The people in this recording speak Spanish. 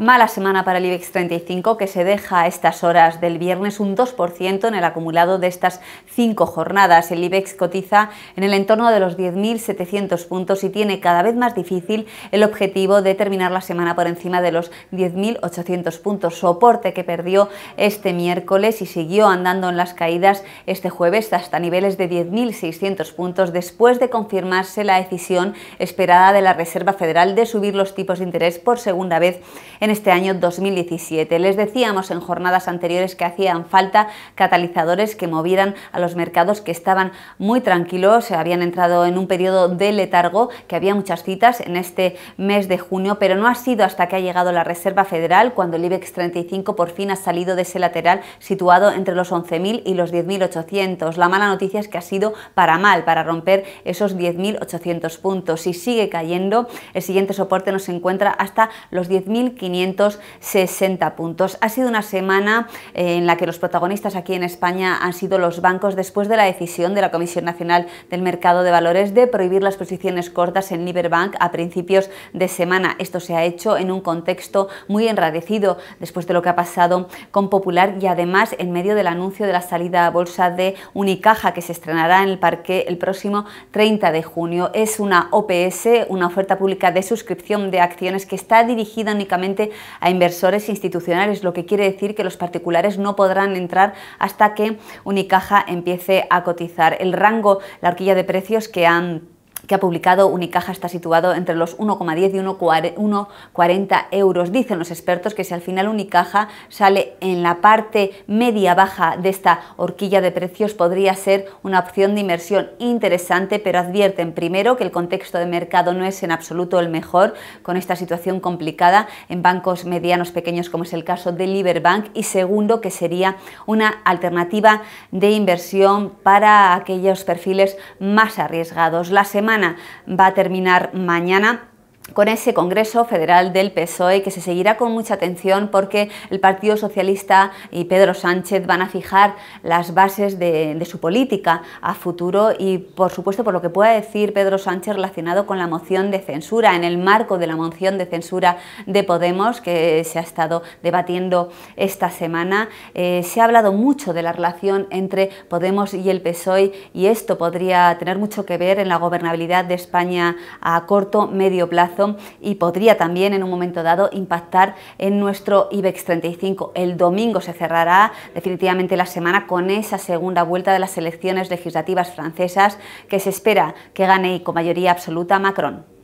Mala semana para el IBEX 35 que se deja a estas horas del viernes un 2% en el acumulado de estas cinco jornadas. El IBEX cotiza en el entorno de los 10.700 puntos y tiene cada vez más difícil el objetivo de terminar la semana por encima de los 10.800 puntos, soporte que perdió este miércoles y siguió andando en las caídas este jueves hasta niveles de 10.600 puntos después de confirmarse la decisión esperada de la Reserva Federal de subir los tipos de interés por segunda vez en este año 2017. Les decíamos en jornadas anteriores que hacían falta catalizadores que movieran a los mercados que estaban muy tranquilos, habían entrado en un periodo de letargo, que había muchas citas en este mes de junio, pero no ha sido hasta que ha llegado la Reserva Federal cuando el IBEX 35 por fin ha salido de ese lateral situado entre los 11.000 y los 10.800. La mala noticia es que ha sido para mal, para romper esos 10.800 puntos. y sigue cayendo, el siguiente soporte nos encuentra hasta los 10.500 560 puntos. Ha sido una semana eh, en la que los protagonistas aquí en España han sido los bancos después de la decisión de la Comisión Nacional del Mercado de Valores de prohibir las posiciones cortas en Liberbank a principios de semana. Esto se ha hecho en un contexto muy enrarecido después de lo que ha pasado con Popular y además en medio del anuncio de la salida a bolsa de Unicaja que se estrenará en el parque el próximo 30 de junio. Es una OPS, una oferta pública de suscripción de acciones que está dirigida únicamente a inversores institucionales, lo que quiere decir que los particulares no podrán entrar hasta que Unicaja empiece a cotizar. El rango, la horquilla de precios que han que ha publicado Unicaja está situado entre los 1,10 y 1,40 euros. Dicen los expertos que si al final Unicaja sale en la parte media baja de esta horquilla de precios podría ser una opción de inversión interesante, pero advierten primero que el contexto de mercado no es en absoluto el mejor con esta situación complicada en bancos medianos pequeños como es el caso de Liberbank y segundo que sería una alternativa de inversión para aquellos perfiles más arriesgados. La semana va a terminar mañana con ese Congreso Federal del PSOE que se seguirá con mucha atención porque el Partido Socialista y Pedro Sánchez van a fijar las bases de, su política a futuro y por supuesto por lo que pueda decir Pedro Sánchez relacionado con la moción de censura, en el marco de la moción de censura de Podemos que se ha estado debatiendo esta semana. Eh, se ha hablado mucho de la relación entre Podemos y el PSOE y esto podría tener mucho que ver en la gobernabilidad de España a corto, medio plazo y podría también en un momento dado impactar en nuestro IBEX 35. El domingo se cerrará definitivamente la semana con esa segunda vuelta de las elecciones legislativas francesas que se espera que gane y con mayoría absoluta Macron.